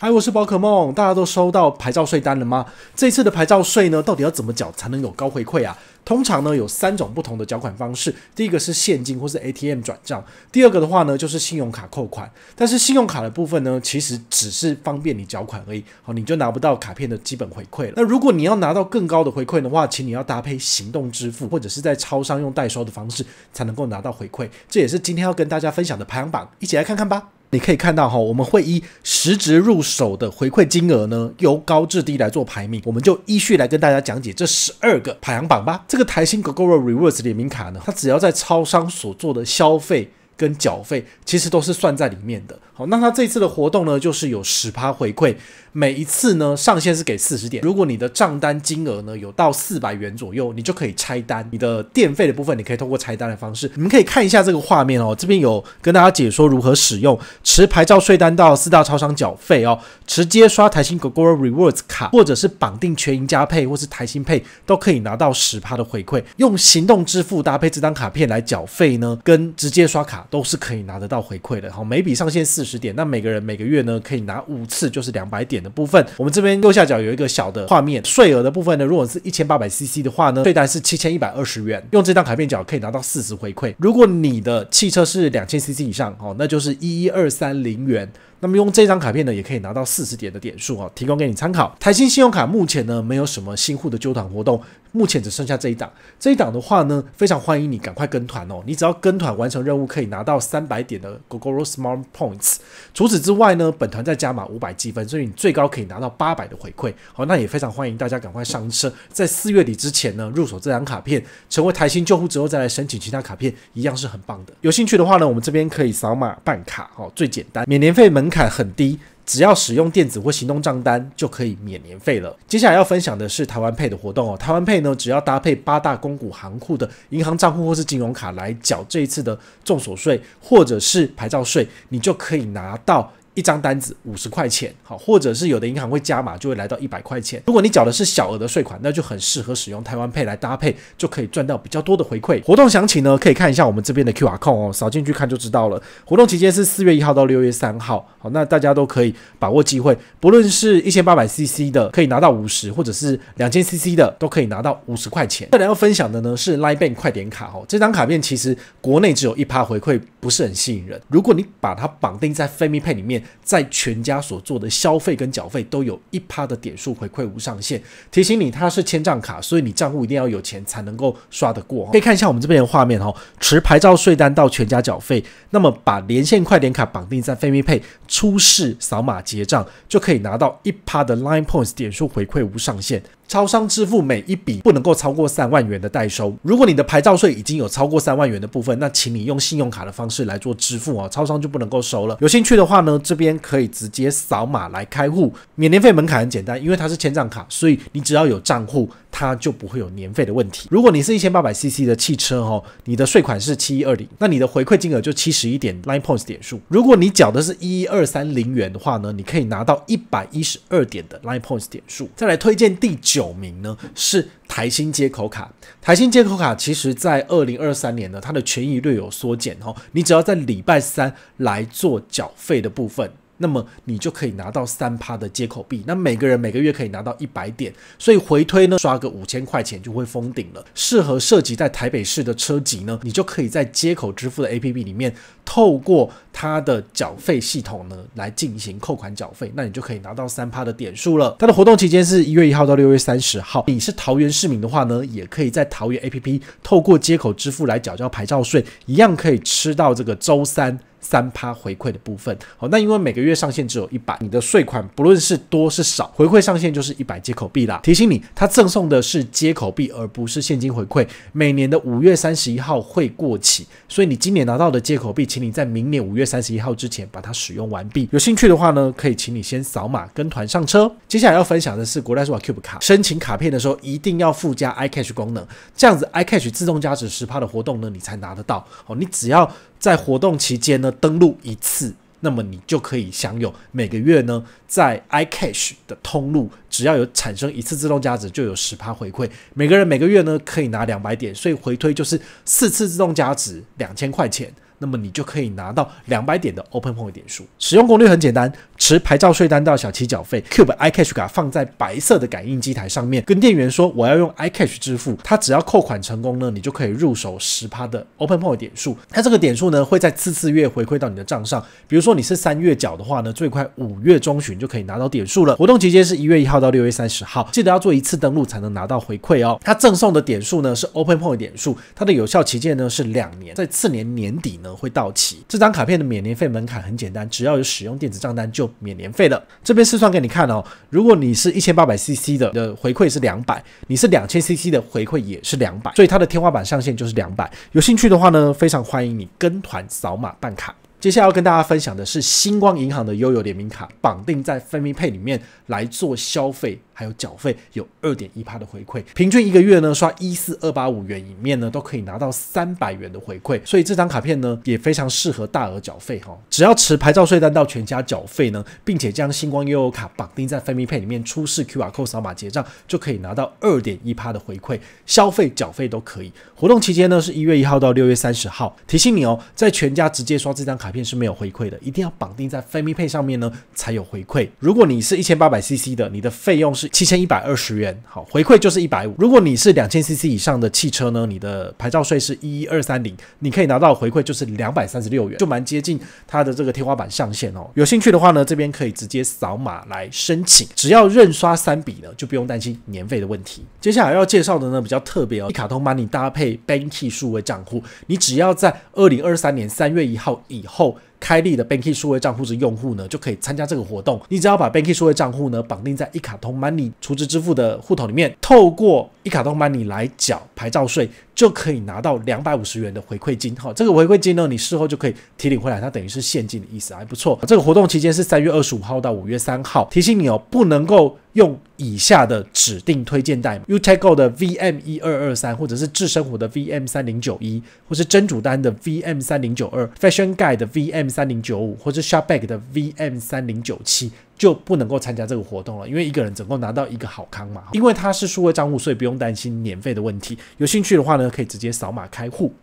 嗨，我是宝可梦。大家都收到牌照税单了吗？这次的牌照税呢，到底要怎么缴才能有高回馈啊？通常呢，有三种不同的缴款方式。第一个是现金或是 ATM 转账，第二个的话呢，就是信用卡扣款。但是信用卡的部分呢，其实只是方便你缴款而已，好，你就拿不到卡片的基本回馈了。那如果你要拿到更高的回馈的话，请你要搭配行动支付或者是在超商用代收的方式，才能够拿到回馈。这也是今天要跟大家分享的排行榜，一起来看看吧。你可以看到哈，我们会以实值入手的回馈金额呢，由高至低来做排名。我们就依序来跟大家讲解这十二个排行榜吧。这个台新 Google Rewards 联名卡呢，它只要在超商所做的消费跟缴费，其实都是算在里面的。好，那它这次的活动呢，就是有十趴回馈。每一次呢，上限是给四十点。如果你的账单金额呢有到四百元左右，你就可以拆单。你的电费的部分，你可以通过拆单的方式。你们可以看一下这个画面哦，这边有跟大家解说如何使用持牌照税单到四大超商缴费哦，直接刷台新 Google Rewards 卡，或者是绑定全银加配或是台新配，都可以拿到十趴的回馈。用行动支付搭配这张卡片来缴费呢，跟直接刷卡都是可以拿得到回馈的。好，每笔上限四十点，那每个人每个月呢可以拿五次，就是两百点的。部分，我们这边右下角有一个小的画面，税额的部分呢，如果是一千八百 CC 的话呢，税单是七千一百二十元，用这张卡片角可以拿到四十回馈。如果你的汽车是两千 CC 以上哦，那就是一一二三零元，那么用这张卡片呢，也可以拿到四十点的点数哦，提供给你参考。台新信用卡目前呢，没有什么新户的揪团活动。目前只剩下这一档，这一档的话呢，非常欢迎你赶快跟团哦。你只要跟团完成任务，可以拿到三百点的 Gogoro Smart Points。除此之外呢，本团再加码五百积分，所以你最高可以拿到八百的回馈。好，那也非常欢迎大家赶快上车，在四月底之前呢，入手这张卡片，成为台新旧户之后再来申请其他卡片，一样是很棒的。有兴趣的话呢，我们这边可以扫码办卡哦，最简单，免年费，门槛很低。只要使用电子或行动账单，就可以免年费了。接下来要分享的是台湾配的活动哦。台湾配呢，只要搭配八大公股行库的银行账户或是金融卡来缴这一次的重手税或者是牌照税，你就可以拿到。一张单子五十块钱，好，或者是有的银行会加码，就会来到一百块钱。如果你缴的是小额的税款，那就很适合使用台湾配来搭配，就可以赚到比较多的回馈。活动详情呢，可以看一下我们这边的 Q R code 哦，扫进去看就知道了。活动期间是四月一号到六月三号，好，那大家都可以把握机会，不论是一千八百 CC 的可以拿到五十，或者是两千 CC 的都可以拿到五十块钱。再来要分享的呢是 Live Bank 快点卡哦，这张卡片其实国内只有一趴回馈。不是很吸引人。如果你把它绑定在费米配里面，在全家所做的消费跟缴费都有一趴的点数回馈无上限。提醒你，它是千账卡，所以你账户一定要有钱才能够刷得过。可以看一下我们这边的画面哈，持牌照税单到全家缴费，那么把连线快点卡绑定在费米配，出示扫码结账就可以拿到一趴的 Line Points 点数回馈无上限。超商支付每一笔不能够超过三万元的代收。如果你的牌照税已经有超过三万元的部分，那请你用信用卡的方式来做支付哦，超商就不能够收了。有兴趣的话呢，这边可以直接扫码来开户，免年费门槛很简单，因为它是千账卡，所以你只要有账户。它就不会有年费的问题。如果你是一千八百 CC 的汽车哦，你的税款是七一二零，那你的回馈金额就七十一点 l i n e points 点数。如果你缴的是一一二三零元的话呢，你可以拿到一百一十二点的 l i n e points 点数。再来推荐第九名呢是台新接口卡。台新接口卡其实在二零二三年呢，它的权益略有缩减哦。你只要在礼拜三来做缴费的部分。那么你就可以拿到三趴的接口币，那每个人每个月可以拿到一百点，所以回推呢刷个五千块钱就会封顶了。适合涉及在台北市的车籍呢，你就可以在接口支付的 APP 里面。透过它的缴费系统呢来进行扣款缴费，那你就可以拿到三趴的点数了。它的活动期间是一月一号到六月三十号。你是桃园市民的话呢，也可以在桃园 APP 透过接口支付来缴交牌照税，一样可以吃到这个周三三趴回馈的部分。好，那因为每个月上限只有一百，你的税款不论是多是少，回馈上限就是一百接口币啦。提醒你，它赠送的是接口币，而不是现金回馈。每年的五月三十一号会过期，所以你今年拿到的接口币。请你在明年五月三十一号之前把它使用完毕。有兴趣的话呢，可以请你先扫码跟团上车。接下来要分享的是国泰世华 Cube 卡，申请卡片的时候一定要附加 iCash 功能，这样子 iCash 自动加值十趴的活动呢，你才拿得到哦。你只要在活动期间呢登录一次，那么你就可以享有每个月呢在 iCash 的通路，只要有产生一次自动加值，就有十趴回馈。每个人每个月呢可以拿两百点，所以回推就是四次自动加值两千块钱。那么你就可以拿到两百点的 Open Point 点数。使用攻略很简单，持牌照税单到小七缴费，Cube iCash 卡放在白色的感应机台上面，跟店员说我要用 iCash 支付，他只要扣款成功呢，你就可以入手十趴的 Open Point 点数。它这个点数呢会在次次月回馈到你的账上。比如说你是三月缴的话呢，最快五月中旬就可以拿到点数了。活动期间是一月一号到六月三十号，记得要做一次登录才能拿到回馈哦。它赠送的点数呢是 Open Point 点数，它的有效期间呢是两年，在次年年底呢。会到期。这张卡片的免年费门槛很简单，只要有使用电子账单就免年费了。这边试算给你看哦。如果你是一千八百 CC 的，的回馈是两百；你是两千 CC 的，回馈也是两百。所以它的天花板上限就是两百。有兴趣的话呢，非常欢迎你跟团扫码办卡。接下来要跟大家分享的是星光银行的悠游联名卡，绑定在分 a 配里面来做消费。还有缴费有二点一趴的回馈，平均一个月呢刷一四二八五元里面呢都可以拿到三百元的回馈，所以这张卡片呢也非常适合大额缴费哈。只要持牌照税单到全家缴费呢，并且将星光悠游卡绑定在 FamiPay 里面，出示 Q R Code 扫码结账就可以拿到二点一趴的回馈，消费缴费都可以。活动期间呢是一月一号到六月三十号，提醒你哦，在全家直接刷这张卡片是没有回馈的，一定要绑定在 FamiPay 上面呢才有回馈。如果你是一千八百 CC 的，你的费用是。七千一百二十元，好，回馈就是一百五。如果你是两千 CC 以上的汽车呢，你的牌照税是一二三零，你可以拿到回馈就是两百三十六元，就蛮接近它的这个天花板上限哦。有兴趣的话呢，这边可以直接扫码来申请，只要认刷三笔呢，就不用担心年费的问题。接下来要介绍的呢比较特别哦，一卡通 Money 搭配 Banki 数位账户，你只要在二零二三年三月一号以后。开立的 Banki 数位账户的用户呢，就可以参加这个活动。你只要把 Banki 数位账户呢绑定在一卡通 Money 储值支付的户头里面，透过一卡通 Money 来缴牌照税。就可以拿到两百五十元的回馈金，哈，这个回馈金呢，你事后就可以提领回来，它等于是现金的意思，还不错。这个活动期间是三月二十五号到五月三号，提醒你哦，不能够用以下的指定推荐代码：u tago 的 vm 一二二三，或者是智生活的 vm 三零九一，或是真主单的 vm 三零九二，fashion guide 的 vm 三零九五，或是 s h o p b c g 的 vm 三零九七。就不能够参加这个活动了，因为一个人总共拿到一个好康嘛。因为它是数位账户，所以不用担心年费的问题。有兴趣的话呢，可以直接扫码开户。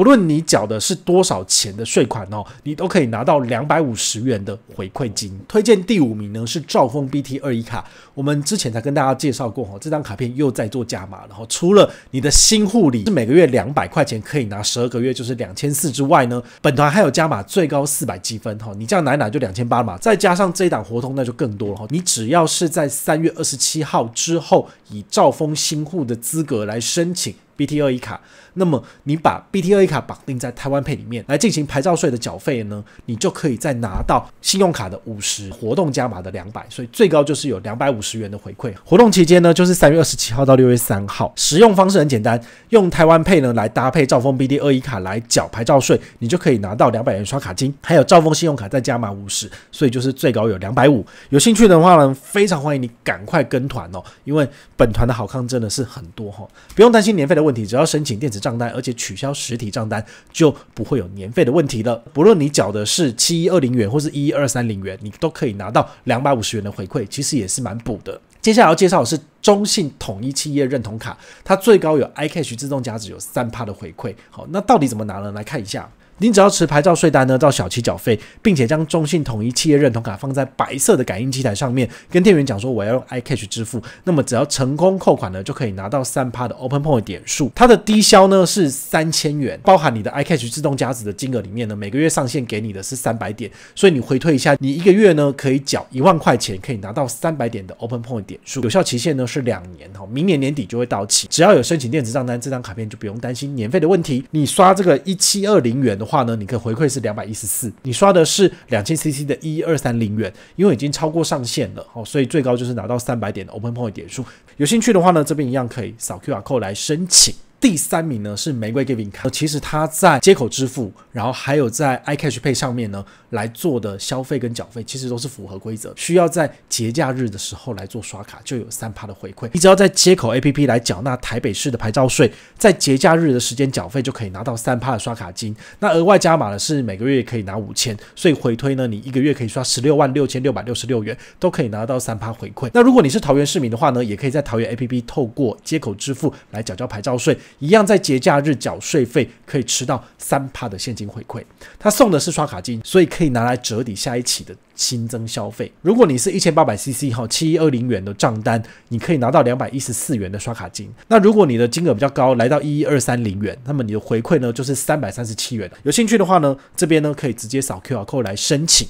不论你缴的是多少钱的税款哦，你都可以拿到两百五十元的回馈金。推荐第五名呢是兆丰 BT 二一卡，我们之前才跟大家介绍过哈，这张卡片又在做加码后除了你的新护理是每个月两百块钱可以拿十二个月就是两千四之外呢，本团还有加码最高四百积分哈，你这样拿拿就两千八嘛，再加上这一档活动那就更多了哈。你只要是在三月二十七号之后以兆丰新户的资格来申请。B T 二一卡，那么你把 B T 二一卡绑定在台湾配里面来进行牌照税的缴费呢，你就可以再拿到信用卡的五十活动加码的两百，所以最高就是有两百五十元的回馈。活动期间呢，就是三月二十七号到六月三号。使用方式很简单，用台湾配呢来搭配兆丰 B T 二一卡来缴牌照税，你就可以拿到两百元刷卡金，还有兆丰信用卡再加码五十，所以就是最高有两百五。有兴趣的话呢，非常欢迎你赶快跟团哦，因为本团的好康真的是很多哈，不用担心年费的问。问题只要申请电子账单，而且取消实体账单，就不会有年费的问题了。不论你缴的是七一二零元或是一一二三零元，你都可以拿到两百五十元的回馈，其实也是蛮补的。接下来要介绍的是中信统一企业认同卡，它最高有 iCash 自动加值有三趴的回馈。好，那到底怎么拿呢？来看一下。你只要持牌照税单呢到小七缴费，并且将中信统一企业认同卡放在白色的感应机台上面，跟店员讲说我要用 iCash 支付，那么只要成功扣款呢，就可以拿到三趴的 Open Point 点数。它的低消呢是三千元，包含你的 iCash 自动加值的金额里面呢，每个月上限给你的是三百点，所以你回退一下，你一个月呢可以缴一万块钱，可以拿到三百点的 Open Point 点数，有效期限呢是两年哈，明年年底就会到期。只要有申请电子账单，这张卡片就不用担心年费的问题。你刷这个一七二零元的。话呢，你可以回馈是两百一十四，你刷的是两千 CC 的一二三零元，因为已经超过上限了，好，所以最高就是拿到三百点的 Open Point 点数。有兴趣的话呢，这边一样可以扫 Q R Code 来申请。第三名呢是玫瑰 giving card，其实它在接口支付，然后还有在 i cash pay 上面呢来做的消费跟缴费，其实都是符合规则，需要在节假日的时候来做刷卡，就有三趴的回馈。你只要在接口 A P P 来缴纳台北市的牌照税，在节假日的时间缴费就可以拿到三趴的刷卡金。那额外加码的是每个月可以拿五千，所以回推呢，你一个月可以刷十六万六千六百六十六元，都可以拿到三趴回馈。那如果你是桃园市民的话呢，也可以在桃园 A P P 透过接口支付来缴交牌照税。一样在节假日缴税费，可以吃到三帕的现金回馈。他送的是刷卡金，所以可以拿来折抵下一期的新增消费。如果你是一千八百 CC 哈，七二零元的账单，你可以拿到两百一十四元的刷卡金。那如果你的金额比较高，来到一一二三零元，那么你的回馈呢就是三百三十七元。有兴趣的话呢，这边呢可以直接扫 Q R code 来申请，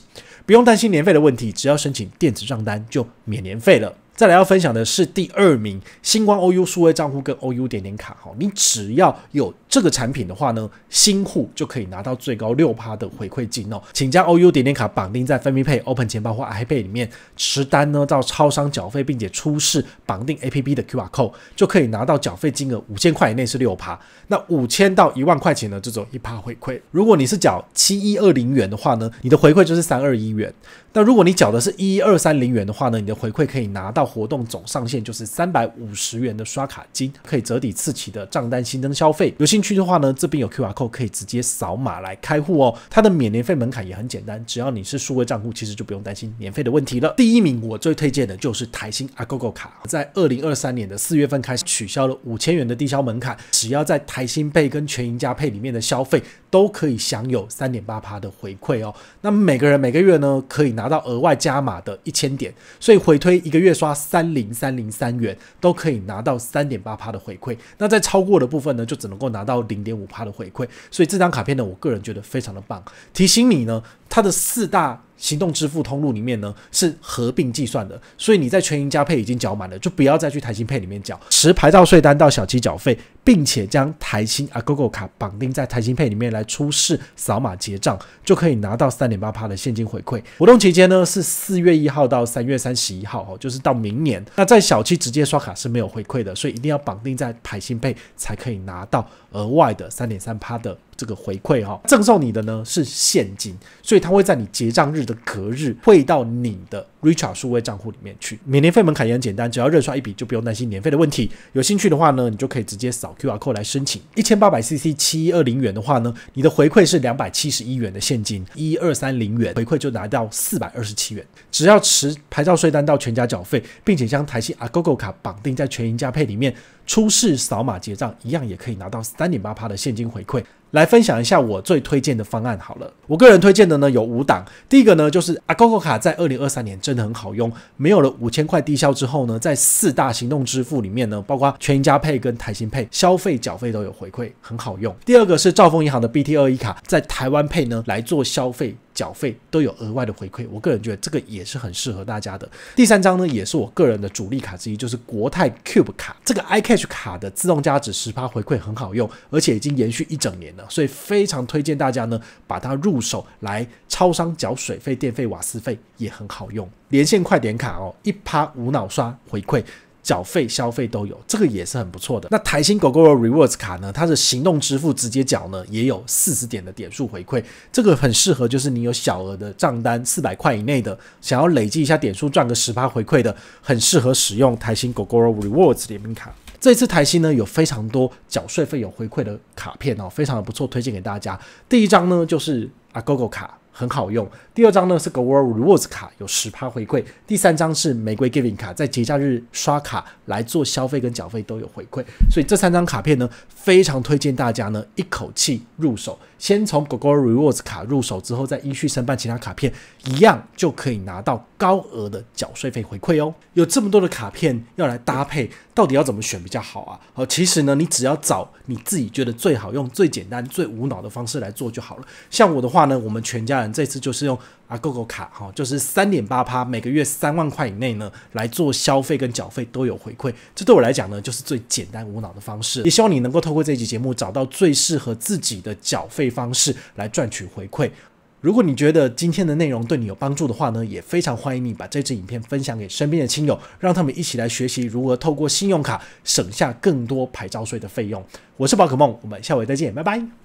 不用担心年费的问题，只要申请电子账单就免年费了。再来要分享的是第二名，星光 O.U 数位账户跟 O.U 点点卡哈，你只要有这个产品的话呢，新户就可以拿到最高六趴的回馈金哦。请将 O.U 点点卡绑定在分币配 Open 钱包或 i p a d 里面，持单呢到超商缴费，并且出示绑定 A.P.P 的 Q.R.Code 就可以拿到缴费金额五千块以内是六趴，那五千到一万块钱呢就走一趴回馈。如果你是缴七一二零元的话呢，你的回馈就是三二一元。那如果你缴的是一二三零元的话呢，你的回馈可以拿到。活动总上限就是三百五十元的刷卡金，可以折抵次期的账单新增消费。有兴趣的话呢，这边有 Q R code，可以直接扫码来开户哦。它的免年费门槛也很简单，只要你是数位账户，其实就不用担心年费的问题了。第一名我最推荐的就是台新阿 GoGo 卡，在二零二三年的四月份开始取消了五千元的低消门槛，只要在台新配跟全银加配里面的消费，都可以享有三点八趴的回馈哦。那么每个人每个月呢，可以拿到额外加码的一千点，所以回推一个月刷。三零三零三元都可以拿到三点八趴的回馈，那在超过的部分呢，就只能够拿到零点五趴的回馈。所以这张卡片呢，我个人觉得非常的棒。提醒你呢。它的四大行动支付通路里面呢是合并计算的，所以你在全银加配已经缴满了，就不要再去台新配里面缴持牌照税单到小七缴费，并且将台新啊 Google 卡绑定在台新配里面来出示扫码结账，就可以拿到三点八趴的现金回馈。活动期间呢是四月一号到三月三十一号，哦，就是到明年。那在小七直接刷卡是没有回馈的，所以一定要绑定在台新配才可以拿到额外的三点三趴的。这个回馈哈，赠送你的呢是现金，所以它会在你结账日的隔日汇到你的。r i c h a r 数位账户里面去，免年费门槛也很简单，只要热刷一笔就不用担心年费的问题。有兴趣的话呢，你就可以直接扫 QR Code 来申请。一千八百 CC 七一二零元的话呢，你的回馈是两百七十一元的现金，一二三零元回馈就拿到四百二十七元。只要持牌照税单到全家缴费，并且将台系 ArgoGo 卡绑定在全银加配里面，出示扫码结账一样也可以拿到三点八趴的现金回馈。来分享一下我最推荐的方案好了，我个人推荐的呢有五档，第一个呢就是 ArgoGo 卡在二零二三年真的很好用，没有了五千块低消之后呢，在四大行动支付里面呢，包括全家配跟台新配消费缴费都有回馈，很好用。第二个是兆丰银行的 B T 二一卡，在台湾配呢来做消费。缴费都有额外的回馈，我个人觉得这个也是很适合大家的。第三张呢，也是我个人的主力卡之一，就是国泰 Cube 卡。这个 iCash 卡的自动加值十趴回馈很好用，而且已经延续一整年了，所以非常推荐大家呢把它入手来超商缴水费、电费、瓦斯费也很好用。连线快点卡哦，一趴无脑刷回馈。缴费消费都有，这个也是很不错的。那台新 g o o g o e Rewards 卡呢，它的行动支付直接缴呢，也有四十点的点数回馈，这个很适合就是你有小额的账单，四百块以内的，想要累积一下点数赚个十八回馈的，很适合使用台新 g o o g o e Rewards 联名卡。这次台新呢有非常多缴税费有回馈的卡片哦，非常的不错，推荐给大家。第一张呢就是 a g o g o 卡。很好用。第二张呢是 g o o l e Rewards 卡，有十趴回馈。第三张是玫瑰 Giving 卡，在节假日刷卡来做消费跟缴费都有回馈。所以这三张卡片呢，非常推荐大家呢一口气入手。先从 g o o l e Rewards 卡入手之后，再依序申办其他卡片。一样就可以拿到高额的缴税费回馈哦。有这么多的卡片要来搭配，到底要怎么选比较好啊？好，其实呢，你只要找你自己觉得最好、用最简单、最无脑的方式来做就好了。像我的话呢，我们全家人这次就是用啊 GoGo 卡哈，就是三点八趴，每个月三万块以内呢来做消费跟缴费都有回馈。这对我来讲呢，就是最简单无脑的方式。也希望你能够透过这集节目找到最适合自己的缴费方式来赚取回馈。如果你觉得今天的内容对你有帮助的话呢，也非常欢迎你把这支影片分享给身边的亲友，让他们一起来学习如何透过信用卡省下更多牌照税的费用。我是宝可梦，我们下回再见，拜拜。